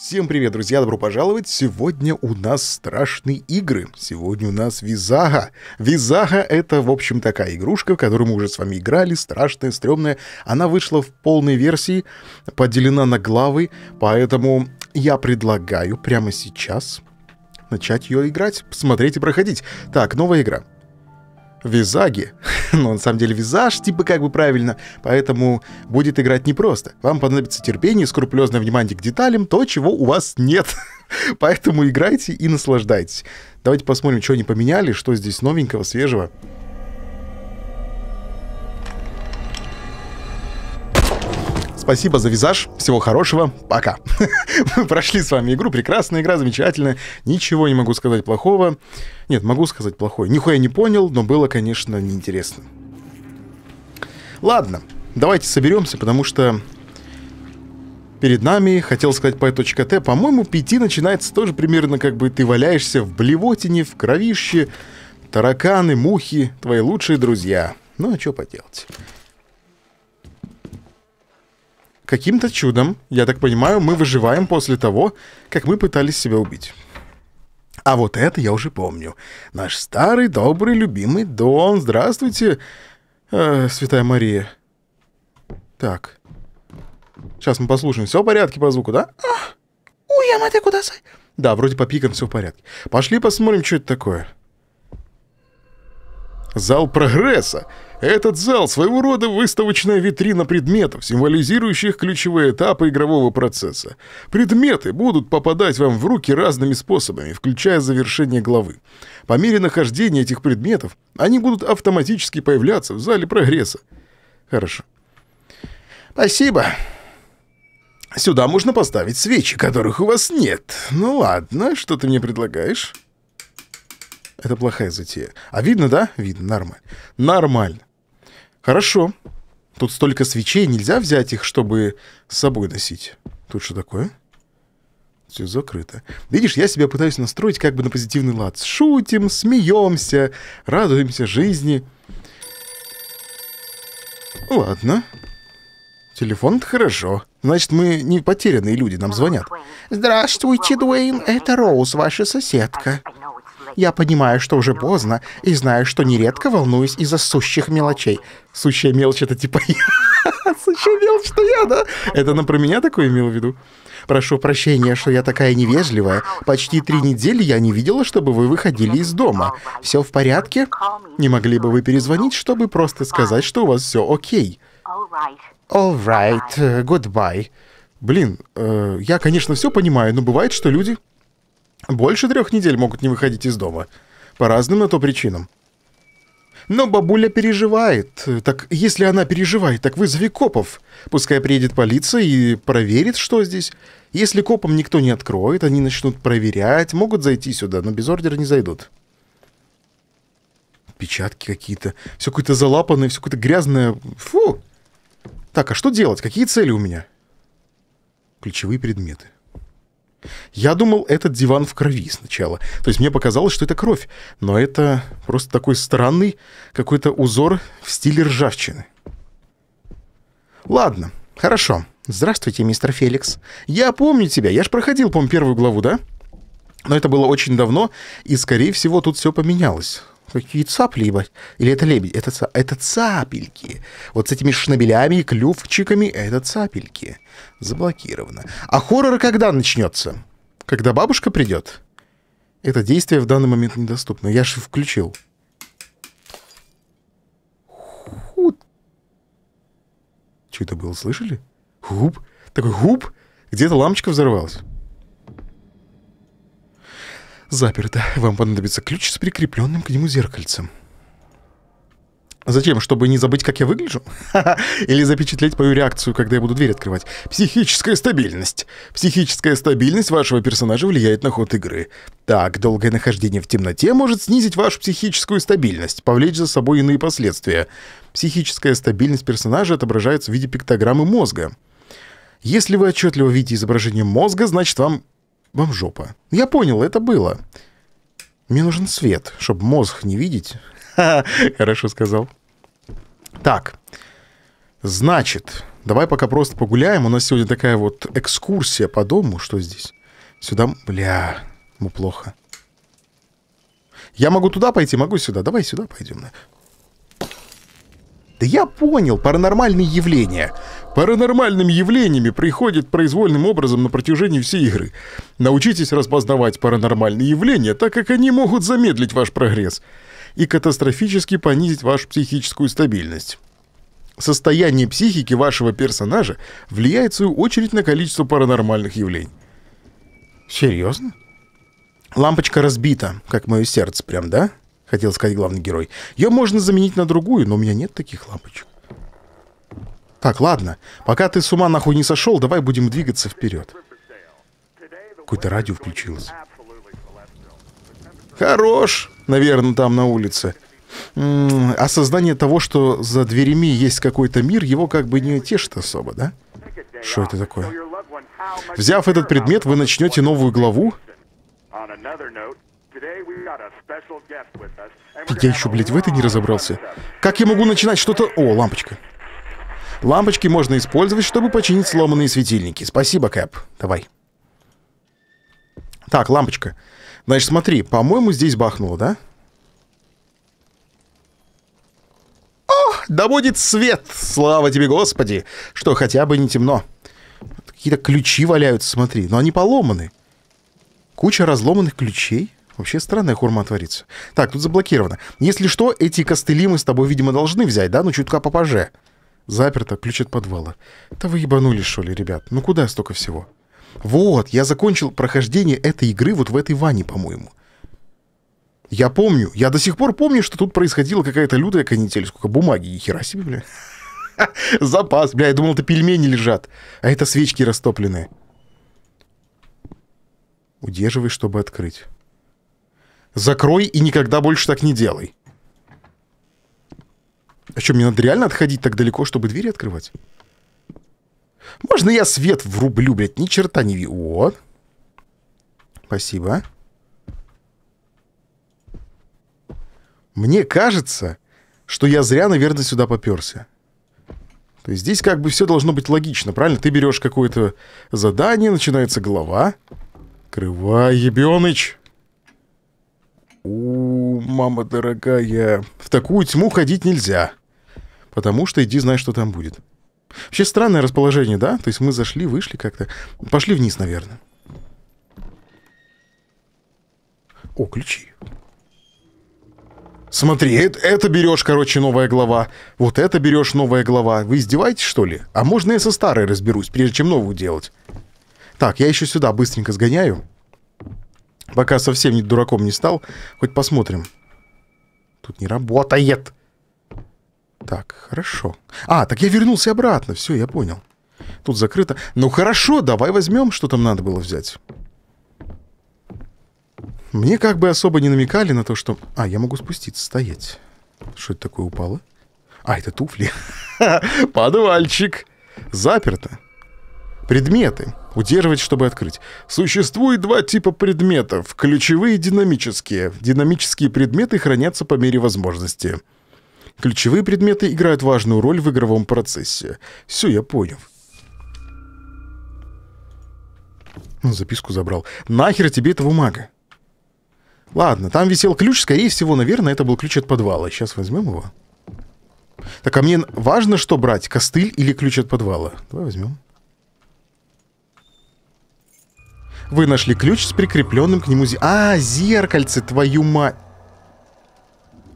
Всем привет, друзья, добро пожаловать! Сегодня у нас страшные игры. Сегодня у нас Визага. Визага — это, в общем, такая игрушка, в которую мы уже с вами играли, страшная, стрёмная. Она вышла в полной версии, поделена на главы, поэтому я предлагаю прямо сейчас начать ее играть, посмотреть и проходить. Так, новая игра — визаги, но на самом деле визаж типа как бы правильно, поэтому будет играть непросто. Вам понадобится терпение и скрупулезное внимание к деталям, то, чего у вас нет. поэтому играйте и наслаждайтесь. Давайте посмотрим, что они поменяли, что здесь новенького, свежего. спасибо за визаж. Всего хорошего. Пока. Мы прошли с вами игру. Прекрасная игра, замечательная. Ничего не могу сказать плохого. Нет, могу сказать плохое. Нихуя не понял, но было, конечно, неинтересно. Ладно, давайте соберемся, потому что перед нами, хотел сказать p.t, по-моему, пяти начинается тоже примерно как бы ты валяешься в блевотине, в кровище, тараканы, мухи, твои лучшие друзья. Ну, а что поделать? Каким-то чудом, я так понимаю, мы выживаем после того, как мы пытались себя убить. А вот это я уже помню. Наш старый, добрый, любимый Дон. Здравствуйте, э, Святая Мария. Так. Сейчас мы послушаем. Все в порядке по звуку, да? Ой, Уй, а ты куда сай? Да, вроде по пикам все в порядке. Пошли посмотрим, что это такое. Зал прогресса. Этот зал своего рода выставочная витрина предметов, символизирующих ключевые этапы игрового процесса. Предметы будут попадать вам в руки разными способами, включая завершение главы. По мере нахождения этих предметов они будут автоматически появляться в зале прогресса. Хорошо. Спасибо. Сюда можно поставить свечи, которых у вас нет. Ну ладно, что ты мне предлагаешь? Это плохая затея. А видно, да? Видно, нормально. Нормально. Хорошо. Тут столько свечей, нельзя взять их, чтобы с собой носить. Тут что такое? Все закрыто. Видишь, я себя пытаюсь настроить как бы на позитивный лад. Шутим, смеемся, радуемся жизни. Ладно. телефон хорошо. Значит, мы не потерянные люди, нам звонят. Здравствуйте, Дуэйн, это Роуз, ваша соседка. Я понимаю, что уже поздно, и знаю, что нередко волнуюсь из-за сущих мелочей. Сущая мелочь — это типа я. Сущая мелочь — это я, да? Это она про меня такое имел в виду? Прошу прощения, что я такая невежливая. Почти три недели я не видела, чтобы вы выходили из дома. Все в порядке? Не могли бы вы перезвонить, чтобы просто сказать, что у вас все окей? All right, э, goodbye. Блин, э, я, конечно, все понимаю, но бывает, что люди больше трех недель могут не выходить из дома. По разным на то причинам. Но бабуля переживает. Так если она переживает, так вызови копов. Пускай приедет полиция и проверит, что здесь. Если копам никто не откроет, они начнут проверять, могут зайти сюда, но без ордера не зайдут. Печатки какие-то. Все какое-то залапанное, все какое-то грязное. Фу! Так, а что делать? Какие цели у меня? Ключевые предметы. Я думал, этот диван в крови сначала. То есть мне показалось, что это кровь. Но это просто такой странный какой-то узор в стиле ржавчины. Ладно, хорошо. Здравствуйте, мистер Феликс. Я помню тебя. Я ж проходил, по-моему, первую главу, да? Но это было очень давно, и, скорее всего, тут все поменялось. Какие цапли, ебать. Или это лебедь? Это, ца... это цапельки. Вот с этими шнабелями и клювчиками это цапельки. Заблокировано. А хоррор когда начнется? Когда бабушка придет? Это действие в данный момент недоступно. Я же включил. Ху... Что это было, слышали? Губ? Такой губ? Где-то лампочка взорвалась. Заперто. Вам понадобится ключ с прикрепленным к нему зеркальцем. Зачем? Чтобы не забыть, как я выгляжу? Или запечатлеть мою реакцию, когда я буду дверь открывать? Психическая стабильность. Психическая стабильность вашего персонажа влияет на ход игры. Так, долгое нахождение в темноте может снизить вашу психическую стабильность, повлечь за собой иные последствия. Психическая стабильность персонажа отображается в виде пиктограммы мозга. Если вы отчетливо видите изображение мозга, значит вам жопа. Я понял, это было. Мне нужен свет, чтобы мозг не видеть. Хорошо сказал. Так. Значит, давай пока просто погуляем. У нас сегодня такая вот экскурсия по дому. Что здесь? Сюда... Бля, ему плохо. Я могу туда пойти, могу сюда. Давай сюда пойдем. Да я понял, паранормальные явления. Паранормальными явлениями приходит произвольным образом на протяжении всей игры. Научитесь распознавать паранормальные явления, так как они могут замедлить ваш прогресс и катастрофически понизить вашу психическую стабильность. Состояние психики вашего персонажа влияет в свою очередь на количество паранормальных явлений. Серьезно? Лампочка разбита, как мое сердце, прям, да? Хотел сказать главный герой. Ее можно заменить на другую, но у меня нет таких лампочек. Так, ладно, пока ты с ума нахуй не сошел, давай будем двигаться вперед. Какое-то радио включилось. Хорош, наверное, там на улице. М -м, осознание того, что за дверями есть какой-то мир, его как бы не тешит особо, да? Что это такое? Взяв этот предмет, вы начнете новую главу? Я еще, блядь, в это не разобрался. Как я могу начинать что-то... О, лампочка. Лампочки можно использовать, чтобы починить сломанные светильники. Спасибо, Кэп. Давай. Так, лампочка. Значит, смотри, по-моему, здесь бахнуло, да? О, да будет свет! Слава тебе, Господи! Что, хотя бы не темно. Какие-то ключи валяются, смотри. Но они поломаны. Куча разломанных ключей. Вообще странная хурма творится. Так, тут заблокировано. Если что, эти костыли мы с тобой, видимо, должны взять, да? Ну, чутка попаже. Заперто, ключ от подвала. Да вы ебанули, что ли, ребят? Ну куда столько всего? Вот, я закончил прохождение этой игры вот в этой ванне, по-моему. Я помню, я до сих пор помню, что тут происходила какая-то лютая канитель, сколько бумаги, и хера себе, бля. Запас, бля, я думал, это пельмени лежат, а это свечки растопленные. Удерживай, чтобы открыть. Закрой и никогда больше так не делай. А что, мне надо реально отходить так далеко, чтобы двери открывать? Можно я свет врублю, блядь? Ни черта не вижу. Вот. Спасибо. Мне кажется, что я зря, наверное, сюда поперся. То есть здесь как бы все должно быть логично, правильно? Ты берешь какое-то задание, начинается глава. Крывай, ебеныч! У, мама дорогая, в такую тьму ходить нельзя потому что иди знай, что там будет. Вообще странное расположение, да? То есть мы зашли, вышли как-то. Пошли вниз, наверное. О, ключи. Смотри, это, это берешь, короче, новая глава. Вот это берешь, новая глава. Вы издеваетесь, что ли? А можно я со старой разберусь, прежде чем новую делать? Так, я еще сюда быстренько сгоняю. Пока совсем не дураком не стал. Хоть посмотрим. Тут не работает. Так, хорошо. А, так я вернулся обратно. Все, я понял. Тут закрыто. Ну хорошо, давай возьмем, что там надо было взять. Мне как бы особо не намекали на то, что... А, я могу спуститься, стоять. Что это такое упало? А, это туфли. Подвальчик. Заперто. Предметы. Удерживать, чтобы открыть. Существует два типа предметов. Ключевые и динамические. Динамические предметы хранятся по мере возможности. Ключевые предметы играют важную роль в игровом процессе. Все, я понял. Ну, записку забрал. Нахер тебе этого мага? Ладно, там висел ключ, скорее всего, наверное, это был ключ от подвала. Сейчас возьмем его. Так, а мне важно, что брать, костыль или ключ от подвала? Давай возьмем. Вы нашли ключ с прикрепленным к нему... Зе... А, зеркальце, твою мать!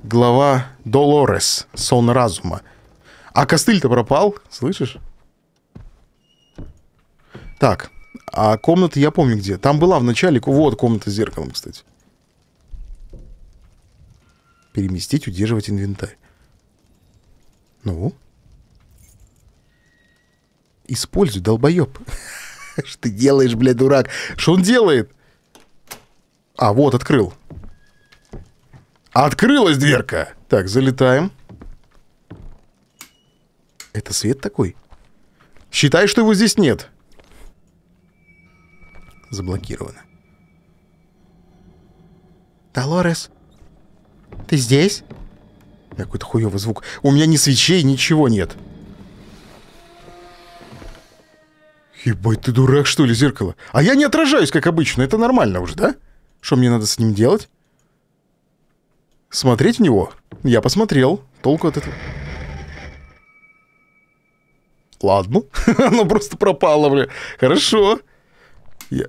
Глава Долорес, сон разума. А костыль-то пропал, слышишь? Так, а комната я помню где. Там была в начале... Вот комната с зеркалом, кстати. Переместить, удерживать инвентарь. Ну? Используй, долбоеб. Что ты делаешь, бля, дурак? Что он делает? А, вот, открыл. Открылась дверка. Так, залетаем. Это свет такой? Считай, что его здесь нет. Заблокировано. Долорес, ты здесь? Какой-то хуёвый звук. У меня ни свечей, ничего нет. Ебать, ты дурак, что ли, зеркало? А я не отражаюсь, как обычно. Это нормально уже, да? Что мне надо с ним делать? Смотреть в него? Я посмотрел. Толку от этого... Ладно. Оно просто пропало, бля. Хорошо. Я...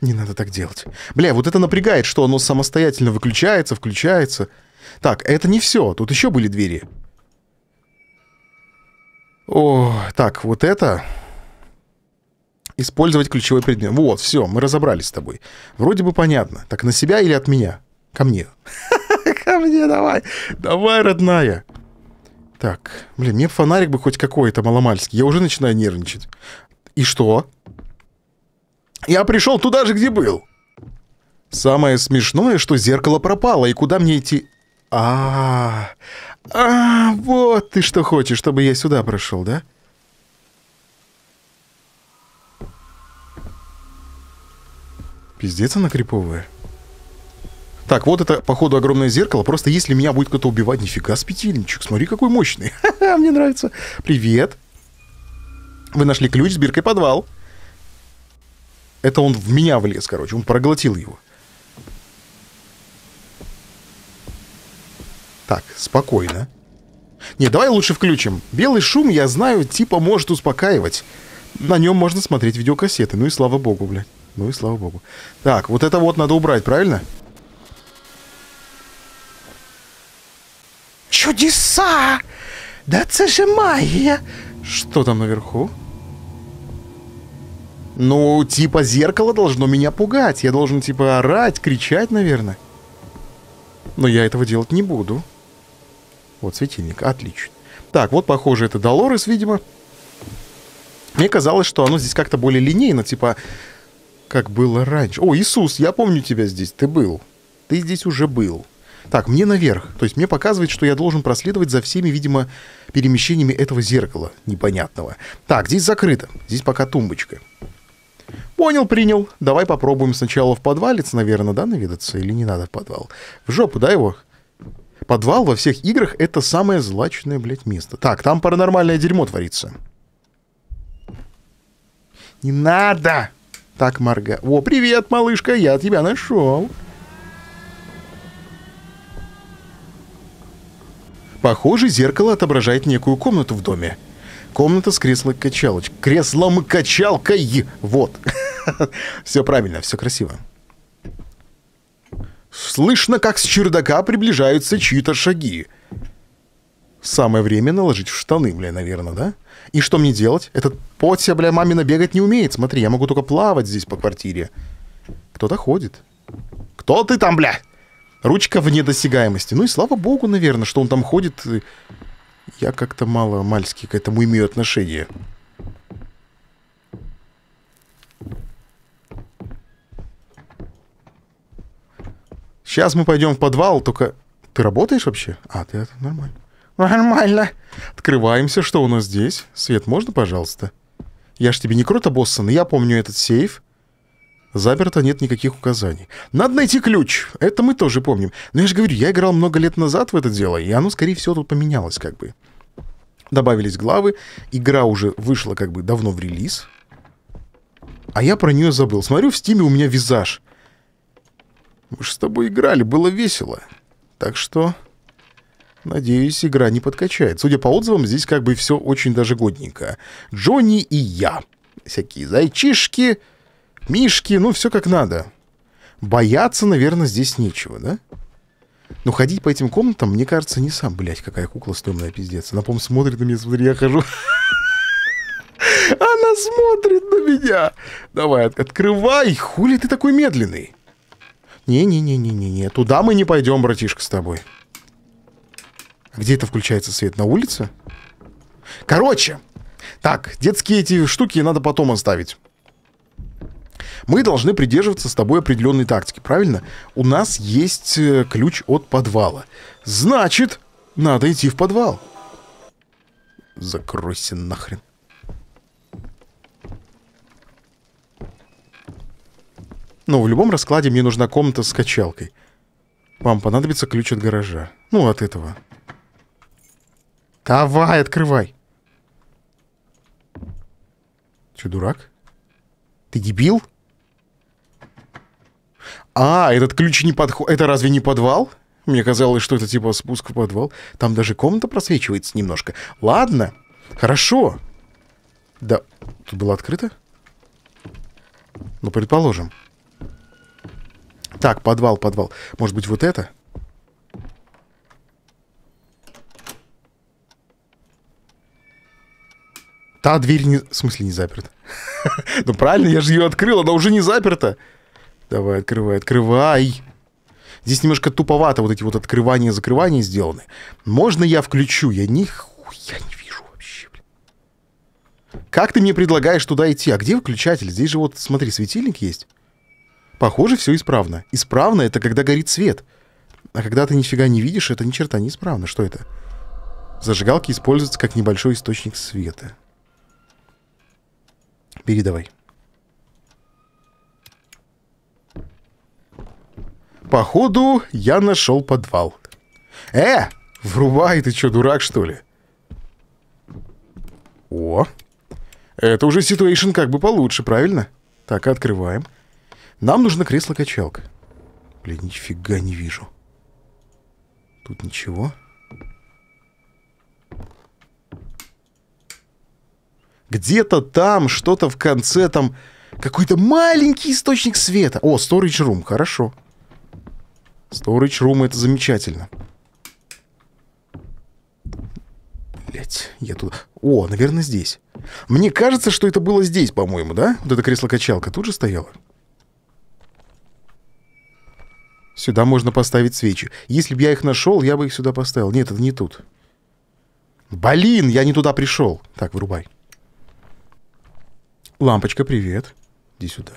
Не надо так делать. Бля, вот это напрягает, что оно самостоятельно выключается, включается. Так, это не все. Тут еще были двери. О, так, вот это... Использовать ключевой предмет. Вот, все, мы разобрались с тобой. Вроде бы понятно. Так на себя или от меня? Ко мне. Ко мне давай. Давай, родная. Так, блин, мне фонарик бы хоть какой-то маломальский. Я уже начинаю нервничать. И что? Я пришел туда же, где был. Самое смешное, что зеркало пропало, и куда мне идти? А, -а, -а, -а вот ты что хочешь, чтобы я сюда прошел, да? Пиздец она криповая. Так, вот это, походу, огромное зеркало. Просто если меня будет кто-то убивать, нифига с петельничек. Смотри, какой мощный. Мне нравится. Привет. Вы нашли ключ с биркой подвал. Это он в меня влез, короче. Он проглотил его. Так, спокойно. Не, давай лучше включим. Белый шум, я знаю, типа может успокаивать. На нем можно смотреть видеокассеты. Ну и слава богу, блядь. Ну и слава богу. Так, вот это вот надо убрать, правильно? Правильно. Чудеса! Да это же магия! Что там наверху? Ну, типа, зеркало должно меня пугать. Я должен, типа, орать, кричать, наверное. Но я этого делать не буду. Вот светильник, отлично. Так, вот, похоже, это Долорес, видимо. Мне казалось, что оно здесь как-то более линейно, типа, как было раньше. О, Иисус, я помню тебя здесь, ты был. Ты здесь уже был. Так, мне наверх. То есть мне показывает, что я должен проследовать за всеми, видимо, перемещениями этого зеркала непонятного. Так, здесь закрыто. Здесь пока тумбочка. Понял, принял. Давай попробуем сначала в подвалец, наверное, да, навидаться Или не надо в подвал? В жопу, да, его? Подвал во всех играх — это самое злачное, блядь, место. Так, там паранормальное дерьмо творится. Не надо! Так, Марга. О, привет, малышка, я тебя нашел. Похоже, зеркало отображает некую комнату в доме. Комната с кресло-качалочкой. Креслом-качалкой! Вот. Все правильно, все красиво. Слышно, как с чердака приближаются чьи-то шаги. Самое время наложить в штаны, бля, наверное, да? И что мне делать? Этот Потя, бля, мамина бегать не умеет. Смотри, я могу только плавать здесь по квартире. Кто-то ходит. Кто ты там, бля? Ручка в недосягаемости. Ну и слава богу, наверное, что он там ходит. Я как-то мало мальски к этому имею отношение. Сейчас мы пойдем в подвал, только... Ты работаешь вообще? А, ты это нормально. Нормально. Открываемся, что у нас здесь. Свет, можно, пожалуйста? Я ж тебе не круто, Боссон, я помню этот сейф. Заперто нет никаких указаний. Надо найти ключ. Это мы тоже помним. Но я же говорю, я играл много лет назад в это дело, и оно, скорее всего, тут поменялось как бы. Добавились главы. Игра уже вышла как бы давно в релиз. А я про нее забыл. Смотрю, в стиме у меня визаж. Мы же с тобой играли, было весело. Так что, надеюсь, игра не подкачает. Судя по отзывам, здесь как бы все очень даже годненько. Джонни и я. Всякие зайчишки мишки, ну, все как надо. Бояться, наверное, здесь нечего, да? Но ходить по этим комнатам, мне кажется, не сам, блять, какая кукла стрёмная, пиздец. Она, по-моему, смотрит на меня, смотри, я хожу. Она смотрит на меня. Давай, открывай, хули ты такой медленный? Не-не-не-не-не-не, туда мы не пойдем, братишка, с тобой. Где это включается свет? На улице? Короче, так, детские эти штуки надо потом оставить мы должны придерживаться с тобой определенной тактики, правильно? У нас есть э, ключ от подвала. Значит, надо идти в подвал. Закройся нахрен. Ну, в любом раскладе мне нужна комната с качалкой. Вам понадобится ключ от гаража. Ну, от этого. Давай, открывай. Че, дурак? Ты дебил? а, этот ключ не подходит, это разве не подвал? Мне казалось, что это типа спуск в подвал. Там даже комната просвечивается немножко. Ладно, хорошо. Да, тут было открыто? Ну, предположим. Так, подвал, подвал. Может быть, вот это? Та дверь не... В смысле не заперта? Ну правильно, я же ее открыл, она уже не заперта. Давай, открывай, открывай. Здесь немножко туповато вот эти вот открывания-закрывания сделаны. Можно я включу? Я нихуя не вижу вообще, блин. Как ты мне предлагаешь туда идти? А где выключатель? Здесь же вот, смотри, светильник есть. Похоже, все исправно. Исправно — это когда горит свет. А когда ты нифига не видишь, это ни черта не исправно. Что это? Зажигалки используются как небольшой источник света. Передавай. Походу, я нашел подвал. Э! Врубай, ты что, дурак, что ли? О! Это уже ситуация как бы получше, правильно? Так, открываем. Нам нужно кресло-качалка. Блин, нифига не вижу. Тут ничего. Где-то там, что-то в конце, там какой-то маленький источник света. О, storage room, хорошо. Хорошо. Storage room это замечательно. Блять, я тут... О, наверное, здесь. Мне кажется, что это было здесь, по-моему, да? Вот это кресло-качалка тут же стояло. Сюда можно поставить свечи. Если бы я их нашел, я бы их сюда поставил. Нет, это не тут. Блин, я не туда пришел. Так, вырубай. Лампочка, привет. Иди сюда.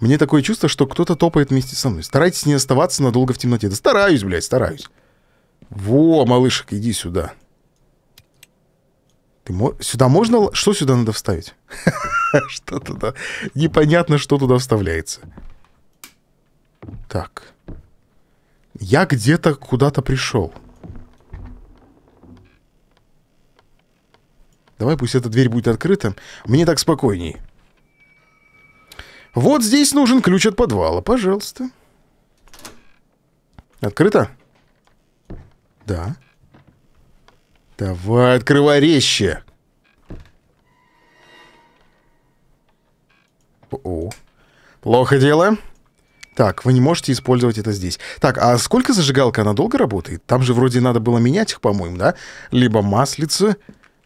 Мне такое чувство, что кто-то топает вместе со мной. Старайтесь не оставаться надолго в темноте. Да стараюсь, блядь, стараюсь. Во, малышек, иди сюда. Ты мо... Сюда можно... Что сюда надо вставить? Что туда? Непонятно, что туда вставляется. Так. Я где-то куда-то пришел. Давай пусть эта дверь будет открыта. Мне так спокойней. Вот здесь нужен ключ от подвала. Пожалуйста. Открыто? Да. Давай, открывай резче. О, плохо дело. Так, вы не можете использовать это здесь. Так, а сколько зажигалка? Она долго работает? Там же вроде надо было менять их, по-моему, да? Либо маслица,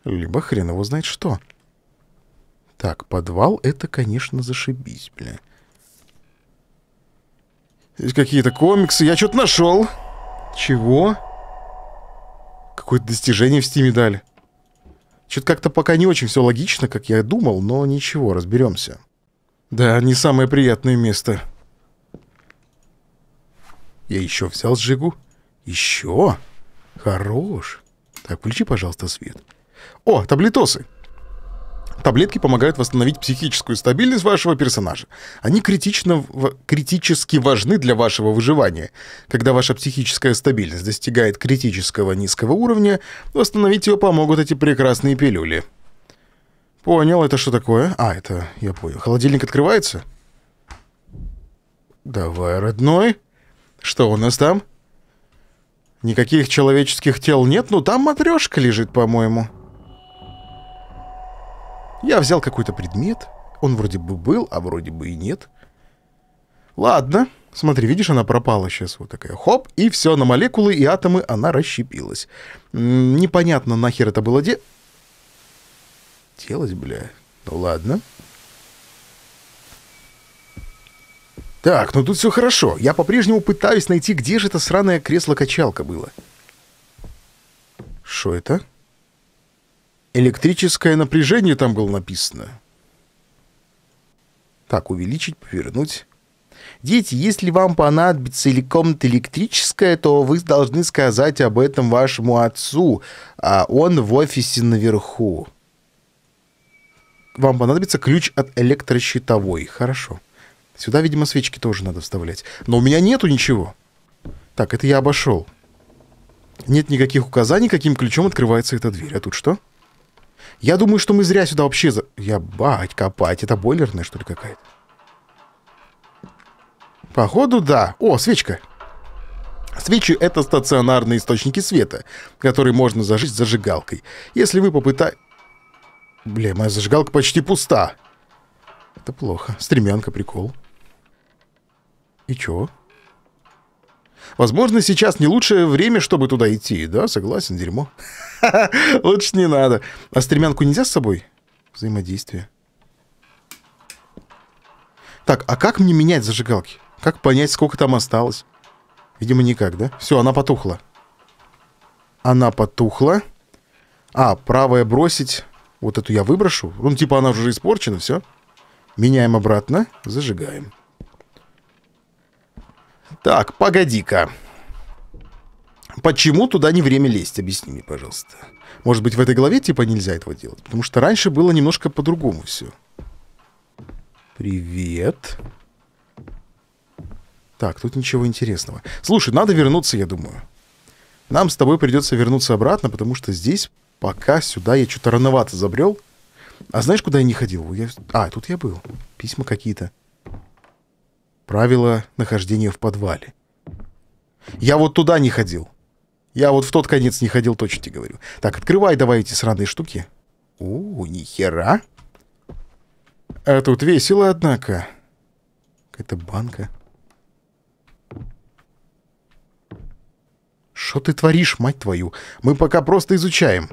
либо хрен его знает что. Так, подвал — это, конечно, зашибись, бля. Здесь какие-то комиксы. Я что-то нашел. Чего? Какое-то достижение в Стиме дали. Что-то как-то пока не очень все логично, как я думал, но ничего, разберемся. Да, не самое приятное место. Я еще взял сжигу. Еще? Хорош. Так, включи, пожалуйста, свет. О, таблетосы. Таблетки помогают восстановить психическую стабильность вашего персонажа. Они критично, критически важны для вашего выживания. Когда ваша психическая стабильность достигает критического низкого уровня, восстановить ее помогут эти прекрасные пилюли. Понял, это что такое? А, это, я понял. Холодильник открывается? Давай, родной. Что у нас там? Никаких человеческих тел нет, но там матрешка лежит, по-моему. Я взял какой-то предмет. Он вроде бы был, а вроде бы и нет. Ладно. Смотри, видишь, она пропала сейчас. Вот такая хоп, и все, на молекулы и атомы она расщепилась. Непонятно, нахер это было де... Делать, бля. Ну ладно. Так, ну тут все хорошо. Я по-прежнему пытаюсь найти, где же это сраное кресло-качалка было. Что это? Электрическое напряжение там было написано. Так, увеличить, повернуть. Дети, если вам понадобится или комната электрическая, то вы должны сказать об этом вашему отцу, а он в офисе наверху. Вам понадобится ключ от электрощитовой. Хорошо. Сюда, видимо, свечки тоже надо вставлять. Но у меня нету ничего. Так, это я обошел. Нет никаких указаний, каким ключом открывается эта дверь. А тут что? Что? Я думаю, что мы зря сюда вообще... За... Я бать копать. Это бойлерная, что ли, какая-то? Походу, да. О, свечка. Свечи — это стационарные источники света, которые можно зажечь зажигалкой. Если вы попыта... Бля, моя зажигалка почти пуста. Это плохо. Стремянка, прикол. И чё? Возможно, сейчас не лучшее время, чтобы туда идти. Да, согласен, дерьмо. Лучше не надо. А стремянку нельзя с собой? Взаимодействие. Так, а как мне менять зажигалки? Как понять, сколько там осталось? Видимо, никак, да? Все, она потухла. Она потухла. А, правая бросить. Вот эту я выброшу. Ну, типа она уже испорчена, все. Меняем обратно, зажигаем. Так, погоди-ка. Почему туда не время лезть? Объясни мне, пожалуйста. Может быть, в этой главе типа нельзя этого делать? Потому что раньше было немножко по-другому все. Привет. Так, тут ничего интересного. Слушай, надо вернуться, я думаю. Нам с тобой придется вернуться обратно, потому что здесь пока сюда я что-то рановато забрел. А знаешь, куда я не ходил? Я... А, тут я был. Письма какие-то правила нахождения в подвале. Я вот туда не ходил. Я вот в тот конец не ходил, точно тебе говорю. Так, открывай давай эти сраные штуки. О, нихера. А тут весело, однако. Какая-то банка. Что ты творишь, мать твою? Мы пока просто изучаем.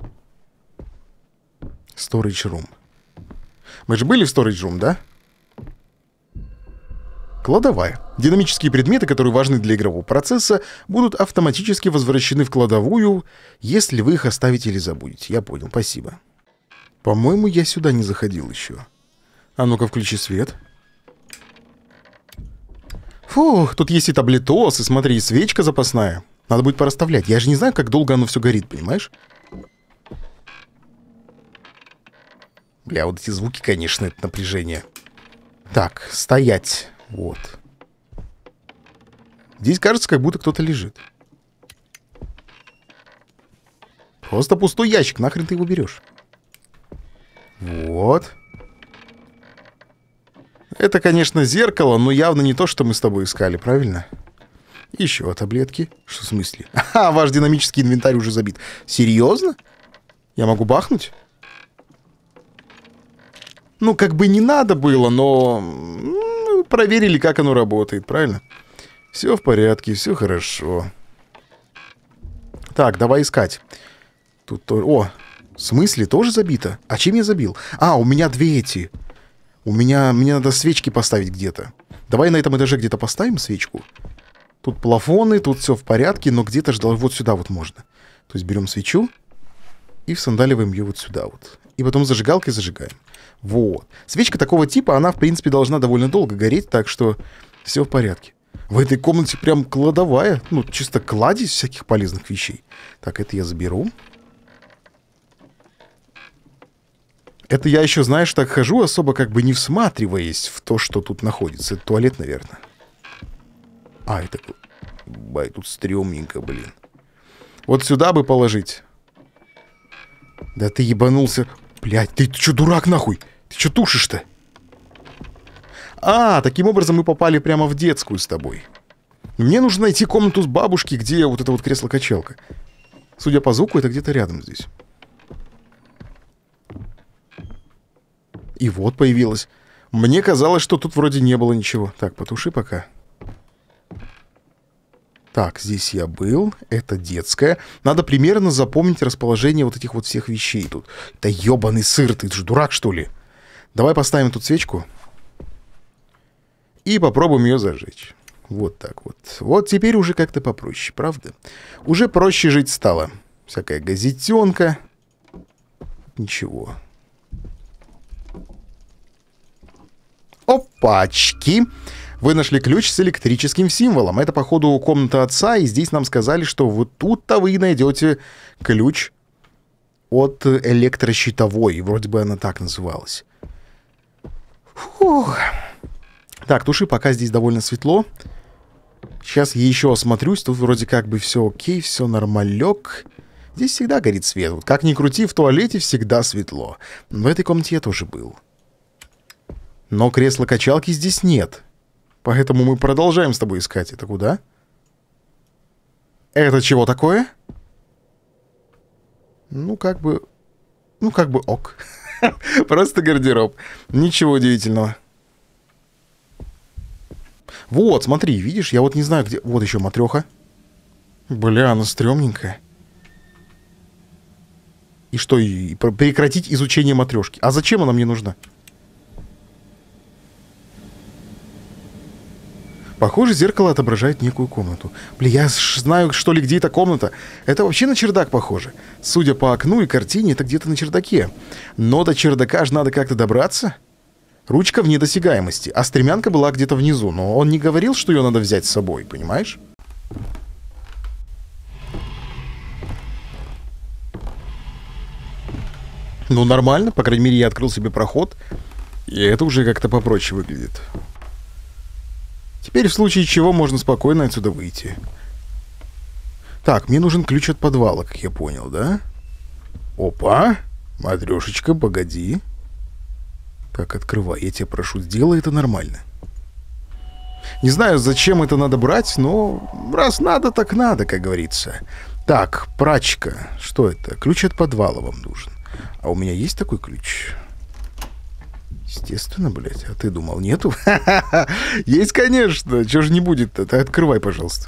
Storage Room. Мы же были в Storage Room, да? Кладовая. Динамические предметы, которые важны для игрового процесса, будут автоматически возвращены в кладовую, если вы их оставите или забудете. Я понял, спасибо. По-моему, я сюда не заходил еще. А ну-ка, включи свет. Фух, тут есть и таблетос, и смотри, и свечка запасная. Надо будет пораставлять. Я же не знаю, как долго оно все горит, понимаешь? Бля, вот эти звуки, конечно, это напряжение. Так, стоять. Вот. Здесь кажется, как будто кто-то лежит. Просто пустой ящик, нахрен ты его берешь? Вот. Это, конечно, зеркало, но явно не то, что мы с тобой искали, правильно? Еще таблетки. Что в смысле? А, ваш динамический инвентарь уже забит. Серьезно? Я могу бахнуть? Ну, как бы не надо было, но проверили, как оно работает, правильно? Все в порядке, все хорошо. Так, давай искать. Тут то... О, в смысле? Тоже забито? А чем я забил? А, у меня две эти. У меня... Мне надо свечки поставить где-то. Давай на этом этаже где-то поставим свечку. Тут плафоны, тут все в порядке, но где-то же вот сюда вот можно. То есть берем свечу и всандаливаем ее вот сюда вот. И потом зажигалкой зажигаем. Вот. Свечка такого типа, она, в принципе, должна довольно долго гореть, так что все в порядке. В этой комнате прям кладовая. Ну, чисто кладезь всяких полезных вещей. Так, это я заберу. Это я еще, знаешь, так хожу, особо как бы не всматриваясь в то, что тут находится. Это туалет, наверное. А, это... Бай, тут стрёмненько, блин. Вот сюда бы положить. Да ты ебанулся. блять, ты, ты что, дурак нахуй? Ты что тушишь-то? А, таким образом мы попали прямо в детскую с тобой. Мне нужно найти комнату с бабушки, где вот это вот кресло-качалка. Судя по звуку, это где-то рядом здесь. И вот появилась. Мне казалось, что тут вроде не было ничего. Так, потуши пока. Так, здесь я был, это детская. Надо примерно запомнить расположение вот этих вот всех вещей тут. Да ебаный сыр, ты же дурак, что ли? Давай поставим тут свечку. И попробуем ее зажечь. Вот так вот. Вот теперь уже как-то попроще, правда? Уже проще жить стало. Всякая газетенка. Ничего. Опачки. Вы нашли ключ с электрическим символом. Это, походу, комната отца, и здесь нам сказали, что вот тут-то вы найдете ключ от электрощитовой. Вроде бы она так называлась. Фух. Так, туши, пока здесь довольно светло. Сейчас я еще осмотрюсь. Тут вроде как бы все окей, все нормалек. Здесь всегда горит свет. Вот как ни крути, в туалете всегда светло. В этой комнате я тоже был. Но кресла-качалки здесь нет. Поэтому мы продолжаем с тобой искать. Это куда? Это чего такое? Ну, как бы... Ну, как бы ок. Просто гардероб. Ничего удивительного. Вот, смотри, видишь, я вот не знаю, где... Вот еще матреха. Бля, она стрёмненькая. И что, и прекратить изучение матрешки? А зачем она мне нужна? Похоже, зеркало отображает некую комнату. Блин, я знаю, что ли, где эта комната. Это вообще на чердак похоже. Судя по окну и картине, это где-то на чердаке. Но до чердака же надо как-то добраться. Ручка в недосягаемости, а стремянка была где-то внизу, но он не говорил, что ее надо взять с собой, понимаешь? Ну, нормально, по крайней мере, я открыл себе проход, и это уже как-то попроще выглядит. Теперь в случае чего можно спокойно отсюда выйти. Так, мне нужен ключ от подвала, как я понял, да? Опа! Матрешечка, погоди. Так, открывай, я тебя прошу, сделай это нормально. Не знаю, зачем это надо брать, но раз надо, так надо, как говорится. Так, прачка. Что это? Ключ от подвала вам нужен. А у меня есть такой ключ? Естественно, блядь. А ты думал, нету? Есть, конечно. Чего же не будет-то? Ты открывай, пожалуйста.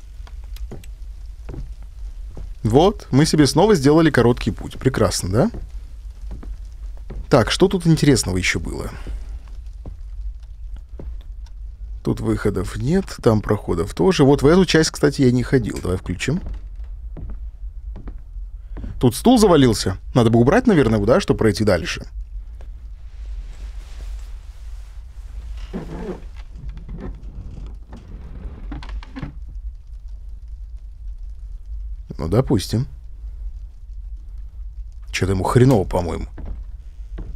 Вот, мы себе снова сделали короткий путь. Прекрасно, да? Так, что тут интересного еще было? Тут выходов нет, там проходов тоже. Вот в эту часть, кстати, я не ходил. Давай включим. Тут стул завалился. Надо бы убрать, наверное, да, чтобы пройти дальше. Ну, допустим. Что-то ему хреново, по-моему.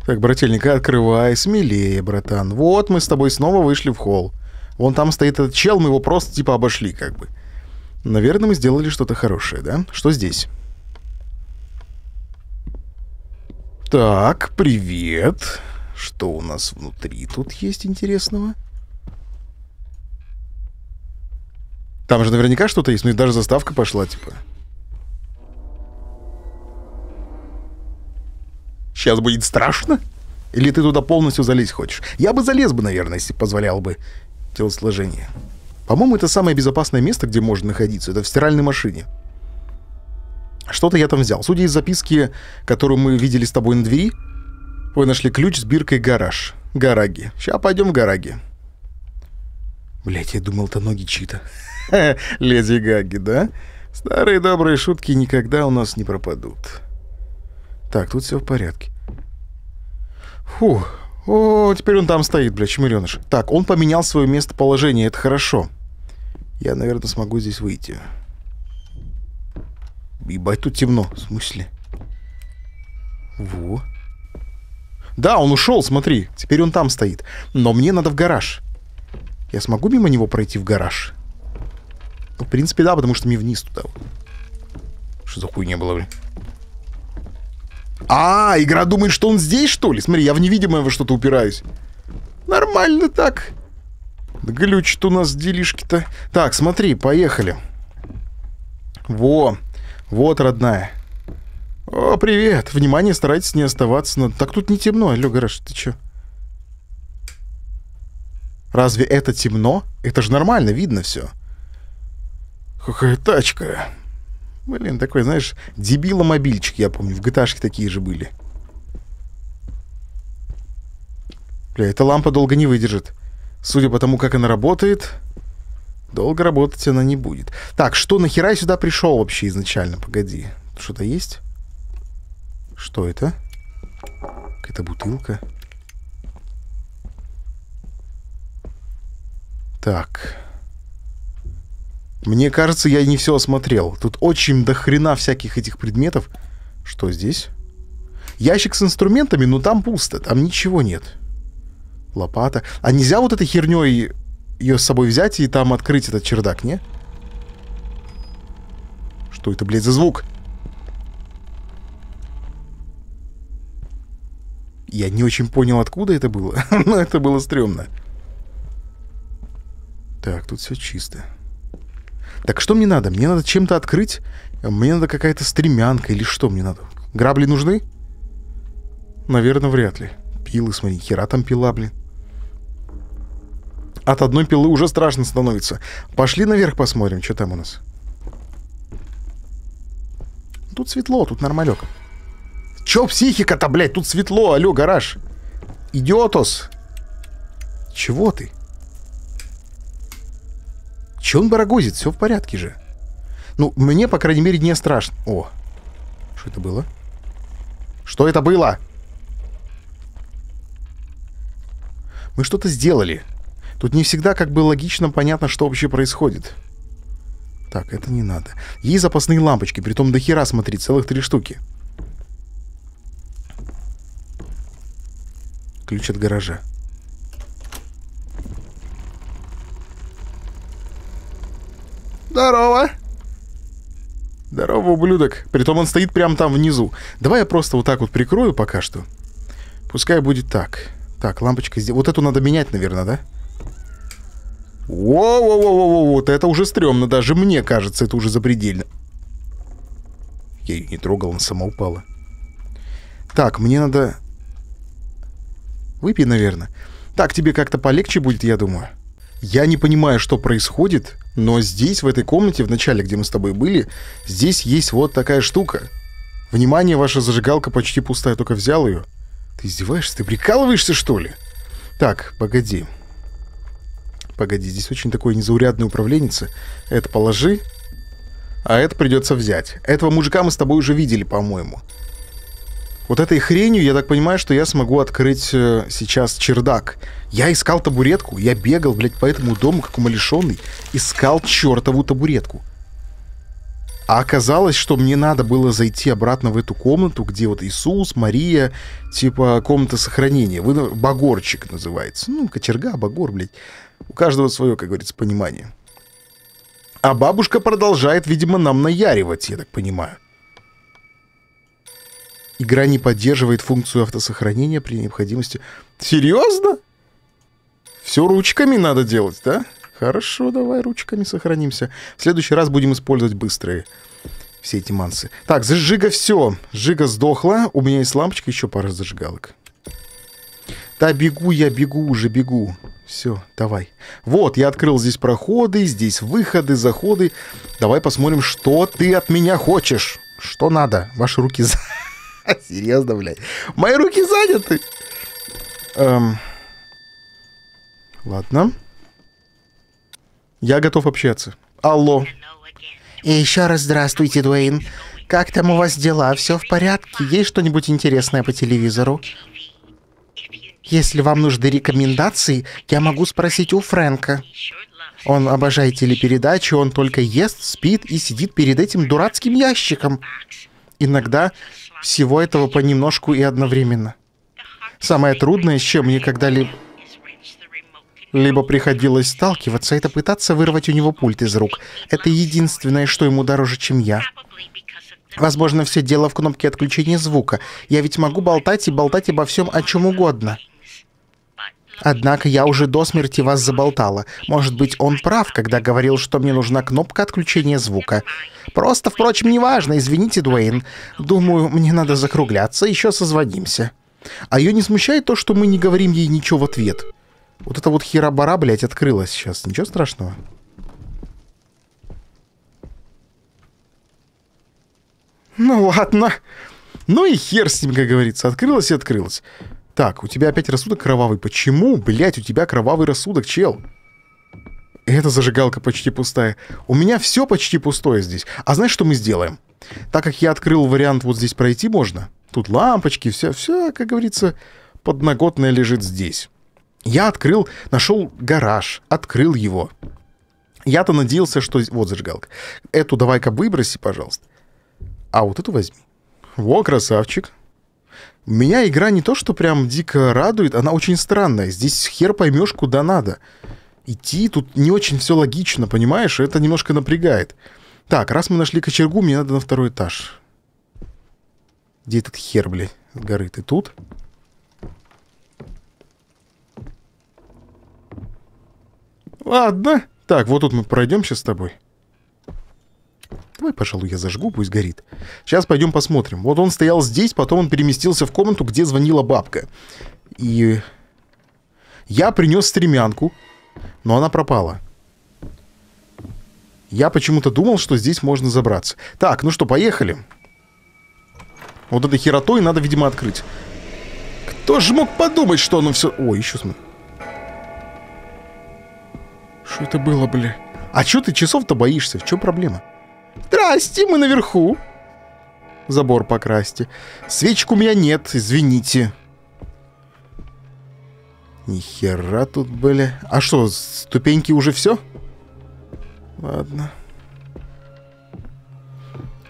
Так, брательник, открывай, смелее, братан. Вот мы с тобой снова вышли в холл. Вон там стоит этот чел, мы его просто типа обошли, как бы. Наверное, мы сделали что-то хорошее, да? Что здесь? Так, привет. Что у нас внутри тут есть интересного? Там же наверняка что-то есть, ну и даже заставка пошла, типа. Сейчас будет страшно? Или ты туда полностью залезть хочешь? Я бы залез бы, наверное, если позволял бы телосложение. По-моему, это самое безопасное место, где можно находиться. Это в стиральной машине. Что-то я там взял. Судя из записки, которую мы видели с тобой на двери, вы нашли ключ с биркой «Гараж». «Гараги». Сейчас пойдем в «Гараги». Блять, я думал, это ноги чьи-то. Леди Гаги, да? Старые добрые шутки никогда у нас не пропадут. Так, тут все в порядке. Фух. О, теперь он там стоит, бля, чмыреныш. Так, он поменял свое местоположение, это хорошо. Я, наверное, смогу здесь выйти. Ебать, тут темно. В смысле? Во. Да, он ушел, смотри. Теперь он там стоит. Но мне надо в гараж. Я смогу мимо него пройти в гараж? Ну, в принципе, да, потому что мне вниз туда. Что за хуйня была, блин? А, игра думает, что он здесь, что ли? Смотри, я в невидимое во что-то упираюсь. Нормально так. Глючит у нас делишки-то. Так, смотри, поехали. Во, вот, родная. О, привет. Внимание, старайтесь не оставаться на... Так тут не темно. Алло, гараж, ты чё? Разве это темно? Это же нормально, видно все. Какая тачка. Блин, такой, знаешь, мобильчик, я помню. В gta такие же были. Бля, эта лампа долго не выдержит. Судя по тому, как она работает, долго работать она не будет. Так, что нахера я сюда пришел вообще изначально? Погоди. Что-то есть? Что это? Какая-то бутылка. Так. Мне кажется, я не все осмотрел. Тут очень дохрена всяких этих предметов. Что здесь? Ящик с инструментами, но там пусто, там ничего нет. Лопата. А нельзя вот этой херней ее с собой взять и там открыть этот чердак, не? Что это, блядь, за звук? Я не очень понял, откуда это было, но это было стрёмно. Так, тут все чисто. Так что мне надо? Мне надо чем-то открыть? Мне надо какая-то стремянка или что мне надо? Грабли нужны? Наверное, вряд ли. Пилы, смотри, хера там пила, блин. От одной пилы уже страшно становится. Пошли наверх посмотрим, что там у нас. Тут светло, тут нормалек. Чё психика-то, блядь? Тут светло, алё, гараж. Идиотос. Чего ты? Че он барагозит? Все в порядке же. Ну, мне, по крайней мере, не страшно. О, что это было? Что это было? Мы что-то сделали. Тут не всегда как бы логично понятно, что вообще происходит. Так, это не надо. Есть запасные лампочки, притом до хера смотри, целых три штуки. Ключ от гаража. Здорово. Здорово, ублюдок. Притом он стоит прямо там внизу. Давай я просто вот так вот прикрою пока что. Пускай будет так. Так, лампочка здесь. Вот эту надо менять, наверное, да? Воу-воу-воу-воу, вот это уже стрёмно. Даже мне кажется, это уже запредельно. Я ее не трогал, она сама упала. Так, мне надо... Выпей, наверное. Так тебе как-то полегче будет, я думаю. Я не понимаю, что происходит, но здесь, в этой комнате, в начале, где мы с тобой были, здесь есть вот такая штука. Внимание, ваша зажигалка почти пустая, только взял ее. Ты издеваешься? Ты прикалываешься, что ли? Так, погоди. Погоди, здесь очень такое незаурядное управленница. Это положи, а это придется взять. Этого мужика мы с тобой уже видели, по-моему. Вот этой хренью, я так понимаю, что я смогу открыть э, сейчас чердак. Я искал табуретку, я бегал, блядь, по этому дому, как умалишенный, искал чертову табуретку. А оказалось, что мне надо было зайти обратно в эту комнату, где вот Иисус, Мария, типа комната сохранения. Вы, ну, Багорчик называется. Ну, кочерга, Багор, блядь. У каждого свое, как говорится, понимание. А бабушка продолжает, видимо, нам наяривать, я так понимаю. Игра не поддерживает функцию автосохранения при необходимости. Серьезно? Все ручками надо делать, да? Хорошо, давай ручками сохранимся. В следующий раз будем использовать быстрые все эти мансы. Так, зажига все. Жига сдохла. У меня есть лампочка, еще пара зажигалок. Да, бегу я, бегу уже, бегу. Все, давай. Вот, я открыл здесь проходы, здесь выходы, заходы. Давай посмотрим, что ты от меня хочешь. Что надо? Ваши руки за... Серьезно, блядь. Мои руки заняты. Эм. Ладно. Я готов общаться. Алло. И еще раз здравствуйте, Дуэйн. Как там у вас дела? Все в порядке? Есть что-нибудь интересное по телевизору? Если вам нужны рекомендации, я могу спросить у Фрэнка. Он обожает телепередачи, он только ест, спит и сидит перед этим дурацким ящиком. Иногда всего этого понемножку и одновременно. Самое трудное, с чем мне когда-либо либо приходилось сталкиваться, это пытаться вырвать у него пульт из рук. Это единственное, что ему дороже, чем я. Возможно, все дело в кнопке отключения звука. Я ведь могу болтать и болтать обо всем, о чем угодно. Однако я уже до смерти вас заболтала. Может быть, он прав, когда говорил, что мне нужна кнопка отключения звука. Просто, впрочем, неважно, извините, Дуэйн. Думаю, мне надо закругляться, еще созвонимся. А ее не смущает то, что мы не говорим ей ничего в ответ. Вот эта вот хера бара, блядь, открылась сейчас. Ничего страшного. Ну ладно. Ну и хер с ним, как говорится. Открылась и открылась. Так, у тебя опять рассудок кровавый. Почему, блядь, у тебя кровавый рассудок, чел? Эта зажигалка почти пустая. У меня все почти пустое здесь. А знаешь, что мы сделаем? Так как я открыл вариант вот здесь пройти можно, тут лампочки, все, все, как говорится, подноготное лежит здесь. Я открыл, нашел гараж, открыл его. Я-то надеялся, что... Вот зажигалка. Эту давай-ка выброси, пожалуйста. А вот эту возьми. Во, красавчик. Меня игра не то, что прям дико радует, она очень странная. Здесь хер поймешь, куда надо. Идти тут не очень все логично, понимаешь? Это немножко напрягает. Так, раз мы нашли кочергу, мне надо на второй этаж. Где этот хер, блядь, с горы? Ты тут? Ладно. Так, вот тут мы пройдем сейчас с тобой. Давай, пожалуй, я зажгу, пусть горит. Сейчас пойдем посмотрим. Вот он стоял здесь, потом он переместился в комнату, где звонила бабка. И я принес стремянку, но она пропала. Я почему-то думал, что здесь можно забраться. Так, ну что, поехали. Вот этой херотой надо, видимо, открыть. Кто же мог подумать, что оно все... О, еще смотри. Что это было, бля? А что ты часов-то боишься? В чем проблема? «Здрасте, мы наверху!» «Забор покрасьте. Свечек у меня нет, извините!» Нихера тут были. А что, ступеньки уже все? Ладно.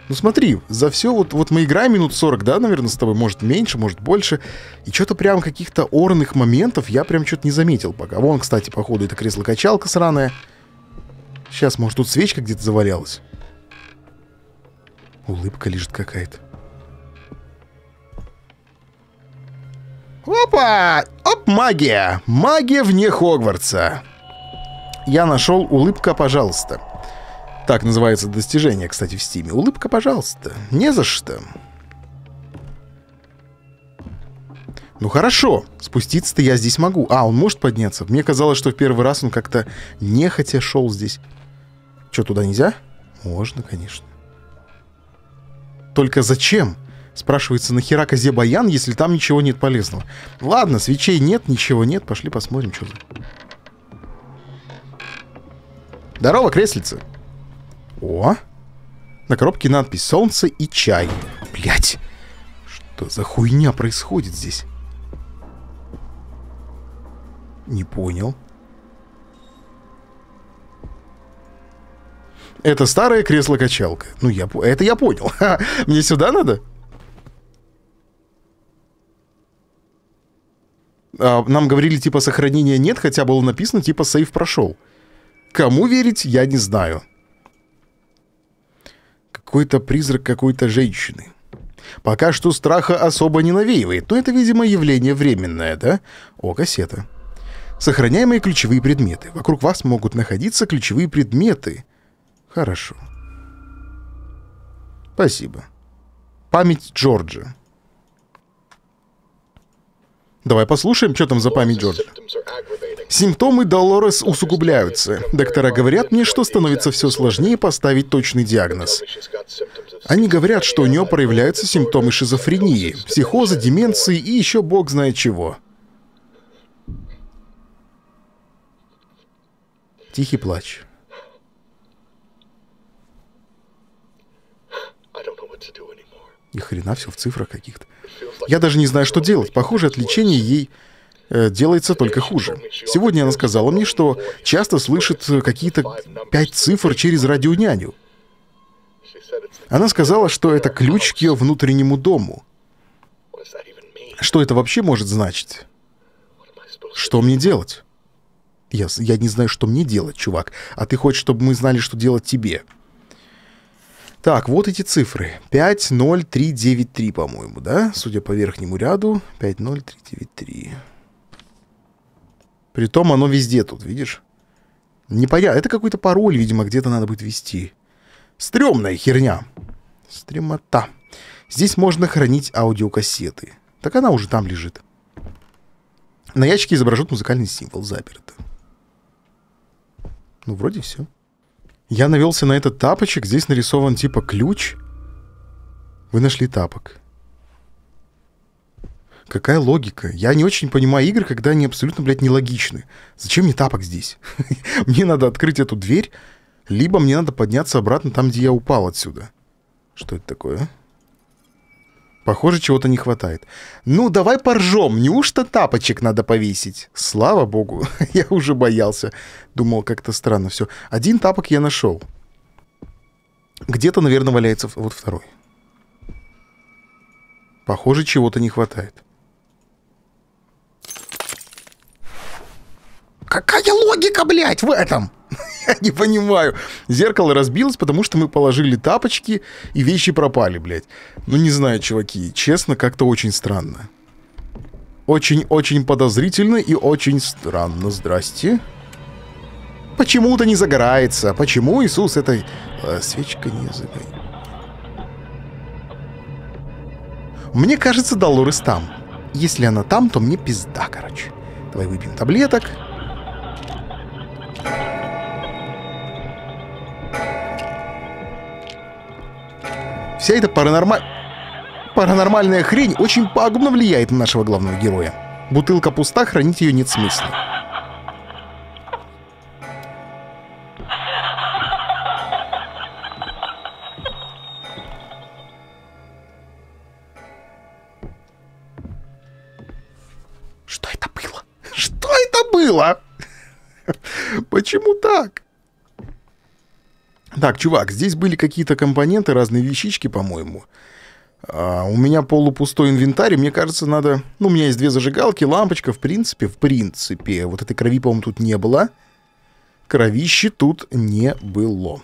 Ну смотри, за все вот, вот мы играем минут 40, да, наверное, с тобой, может меньше, может больше, и что-то прям каких-то орных моментов я прям что-то не заметил пока. Вон, кстати, походу, это кресло-качалка сраная. Сейчас, может, тут свечка где-то завалялась. Улыбка лежит какая-то. Опа! Оп, магия! Магия вне Хогвартса! Я нашел «Улыбка, пожалуйста». Так называется достижение, кстати, в Стиме. «Улыбка, пожалуйста». Не за что. Ну хорошо, спуститься-то я здесь могу. А, он может подняться? Мне казалось, что в первый раз он как-то нехотя шел здесь. Что, туда нельзя? Можно, конечно. Только зачем? Спрашивается, нахера козе баян, если там ничего нет полезного? Ладно, свечей нет, ничего нет. Пошли посмотрим, что за... Здорово, креслица. О! На коробке надпись «Солнце и чай». Блять, что за хуйня происходит здесь? Не понял. Это старое кресло-качалка. Ну, я, это я понял. Мне сюда надо? А, нам говорили, типа, сохранения нет, хотя было написано, типа, сейв прошел. Кому верить, я не знаю. Какой-то призрак какой-то женщины. Пока что страха особо не навеивает, но это, видимо, явление временное, да? О, кассета. Сохраняемые ключевые предметы. Вокруг вас могут находиться ключевые предметы. Хорошо. Спасибо. Память Джорджа. Давай послушаем, что там за память Джорджа. Симптомы Долорес усугубляются. Доктора говорят мне, что становится все сложнее поставить точный диагноз. Они говорят, что у нее проявляются симптомы шизофрении, психоза, деменции и еще бог знает чего. Тихий плач. Ни хрена все в цифрах каких-то. Я даже не знаю, что делать. Похоже, от лечения ей э, делается только хуже. Сегодня она сказала мне, что часто слышит э, какие-то пять цифр через радионяню. Она сказала, что это ключ к ее внутреннему дому. Что это вообще может значить? Что мне делать? Я, я не знаю, что мне делать, чувак. А ты хочешь, чтобы мы знали, что делать тебе? — так, вот эти цифры. 50393, по-моему, да? Судя по верхнему ряду, 50393. Притом оно везде тут, видишь? Непонятно. Это какой-то пароль, видимо, где-то надо будет вести. Стремная херня. Стремота. Здесь можно хранить аудиокассеты. Так она уже там лежит. На ящике изображен музыкальный символ. Заперто. Ну, вроде все. Я навелся на этот тапочек, здесь нарисован типа ключ. Вы нашли тапок. Какая логика? Я не очень понимаю игры, когда они абсолютно, блядь, нелогичны. Зачем мне тапок здесь? Мне надо открыть эту дверь, либо мне надо подняться обратно там, где я упал отсюда. Что это такое? А? Похоже, чего-то не хватает. Ну, давай поржем, неужто тапочек надо повесить? Слава богу, я уже боялся. Думал, как-то странно все. Один тапок я нашел. Где-то, наверное, валяется вот второй. Похоже, чего-то не хватает. Какая логика, блядь, в этом? Я не понимаю. Зеркало разбилось, потому что мы положили тапочки, и вещи пропали, блядь. Ну, не знаю, чуваки, честно, как-то очень странно. Очень-очень подозрительно и очень странно. Здрасте. Почему-то не загорается. Почему Иисус этой... Э, свечка не загорает? Мне кажется, Долорес там. Если она там, то мне пизда, короче. Давай выпьем таблеток. Вся эта паранорма... паранормальная хрень очень пагубно влияет на нашего главного героя. Бутылка пуста, хранить ее нет смысла. Что это было? Почему так? Так, чувак, здесь были какие-то компоненты, разные вещички, по-моему. А, у меня полупустой инвентарь, мне кажется, надо... Ну, у меня есть две зажигалки, лампочка, в принципе, в принципе. Вот этой крови, по-моему, тут не было. Кровищи тут не было.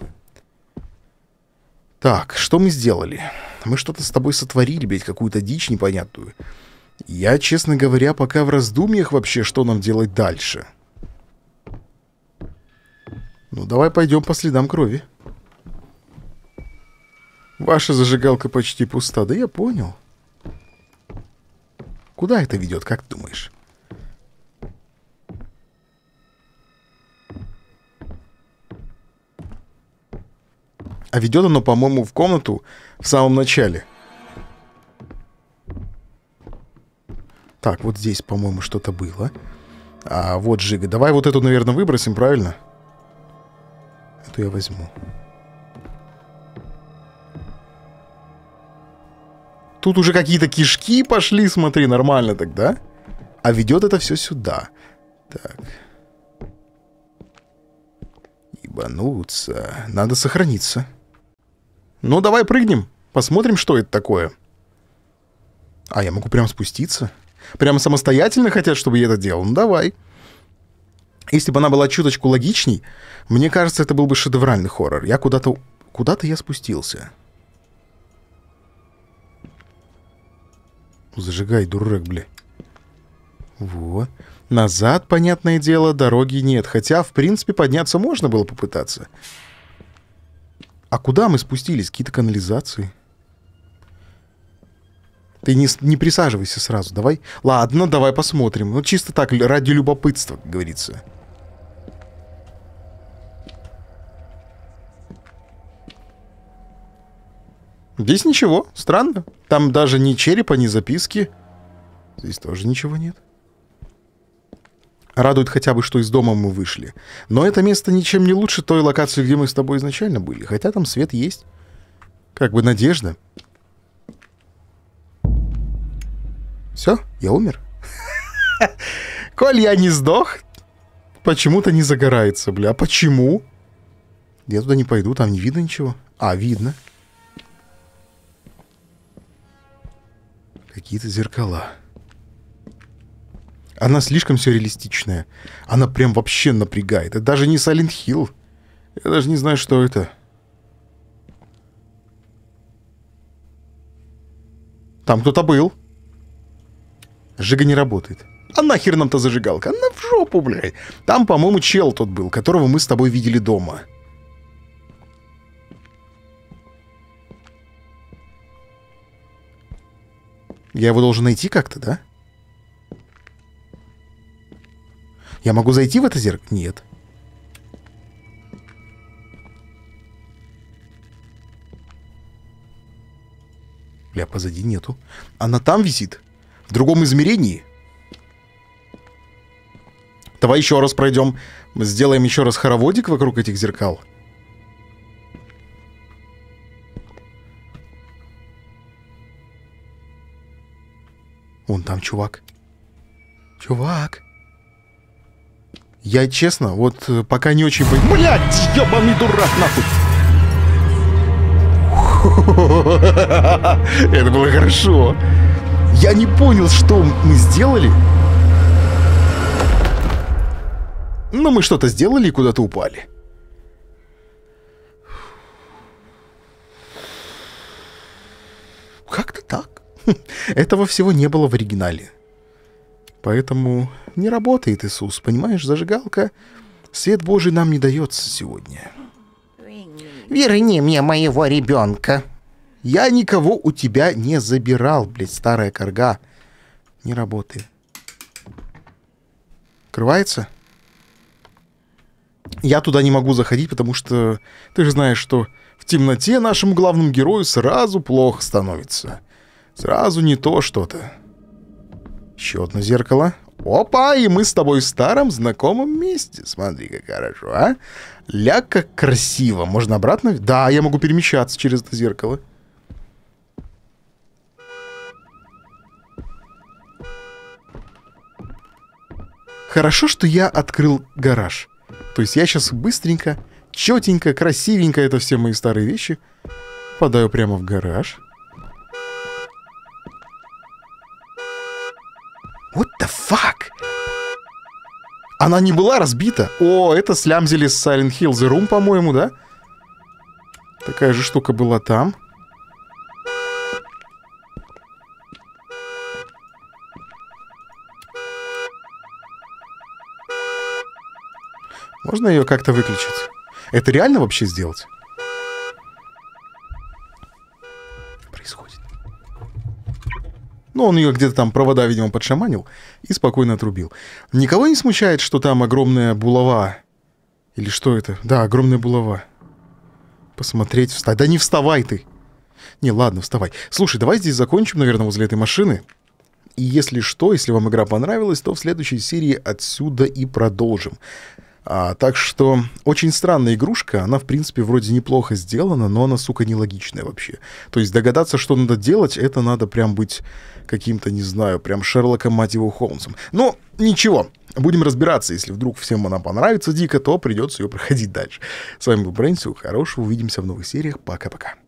Так, что мы сделали? Мы что-то с тобой сотворили, блядь, какую-то дичь непонятную. Я, честно говоря, пока в раздумьях вообще, что нам делать дальше. Ну, давай пойдем по следам крови. Ваша зажигалка почти пуста, да я понял. Куда это ведет, как думаешь? А ведет оно, по-моему, в комнату в самом начале. Так, вот здесь, по-моему, что-то было. А вот Жига. Давай вот эту, наверное, выбросим, правильно? Эту я возьму. Тут уже какие-то кишки пошли, смотри, нормально тогда. А ведет это все сюда. Так. Ебануться. Надо сохраниться. Ну, давай прыгнем. Посмотрим, что это такое. А, я могу прям спуститься? Прямо самостоятельно хотят, чтобы я это делал? Ну, давай. Если бы она была чуточку логичней, мне кажется, это был бы шедевральный хоррор. Я куда-то... Куда-то я спустился. Зажигай, дурак, бля. Во. Назад, понятное дело, дороги нет. Хотя, в принципе, подняться можно было попытаться. А куда мы спустились? Какие-то канализации? Ты не, не присаживайся сразу, давай. Ладно, давай посмотрим. Ну, чисто так, ради любопытства, как говорится. Здесь ничего, странно. Там даже ни черепа, ни записки. Здесь тоже ничего нет. Радует хотя бы, что из дома мы вышли. Но это место ничем не лучше той локации, где мы с тобой изначально были. Хотя там свет есть. Как бы надежда. Все, я умер. Коль я не сдох, почему-то не загорается, бля. А почему? Я туда не пойду, там не видно ничего. А, видно. Видно. Какие-то зеркала. Она слишком все реалистичная. Она прям вообще напрягает. Это даже не Silent Hill. Я даже не знаю, что это. Там кто-то был. Жига не работает. А нахер нам-то зажигалка? Она в жопу, блядь. Там, по-моему, чел тот был, которого мы с тобой видели дома. Я его должен найти как-то, да? Я могу зайти в это зеркало? Нет. Бля, позади нету. Она там висит? В другом измерении? Давай еще раз пройдем. Сделаем еще раз хороводик вокруг этих зеркал. Вон там чувак. Чувак. Я честно, вот э, пока не очень... Блядь, ебаный дурак, нахуй! Это было хорошо. Я не понял, что мы сделали. Но ну, мы что-то сделали и куда-то упали. Как-то так. Этого всего не было в оригинале. Поэтому не работает Иисус, понимаешь, зажигалка. Свет Божий нам не дается сегодня. Верни мне моего ребенка. Я никого у тебя не забирал, блядь, старая корга. Не работает. Открывается? Я туда не могу заходить, потому что ты же знаешь, что в темноте нашему главному герою сразу плохо становится. Сразу не то что-то. Еще одно зеркало. Опа, и мы с тобой в старом знакомом месте. Смотри, как хорошо, а? Ля, как красиво. Можно обратно? Да, я могу перемещаться через это зеркало. Хорошо, что я открыл гараж. То есть я сейчас быстренько, четенько, красивенько, это все мои старые вещи, попадаю прямо в гараж. Она не была разбита. О, это слямзили с Silent Hill The Room, по-моему, да? Такая же штука была там. Можно ее как-то выключить? Это реально вообще сделать? Ну, он ее где-то там провода, видимо, подшаманил и спокойно отрубил. Никого не смущает, что там огромная булава? Или что это? Да, огромная булава. Посмотреть, встать. Да не вставай ты! Не, ладно, вставай. Слушай, давай здесь закончим, наверное, возле этой машины. И если что, если вам игра понравилась, то в следующей серии отсюда и продолжим. А, так что очень странная игрушка, она, в принципе, вроде неплохо сделана, но она, сука, нелогичная вообще. То есть догадаться, что надо делать, это надо прям быть каким-то, не знаю, прям Шерлоком, мать его, Холмсом. Но ничего, будем разбираться. Если вдруг всем она понравится дико, то придется ее проходить дальше. С вами был Брэнсю, хорошего, увидимся в новых сериях, пока-пока.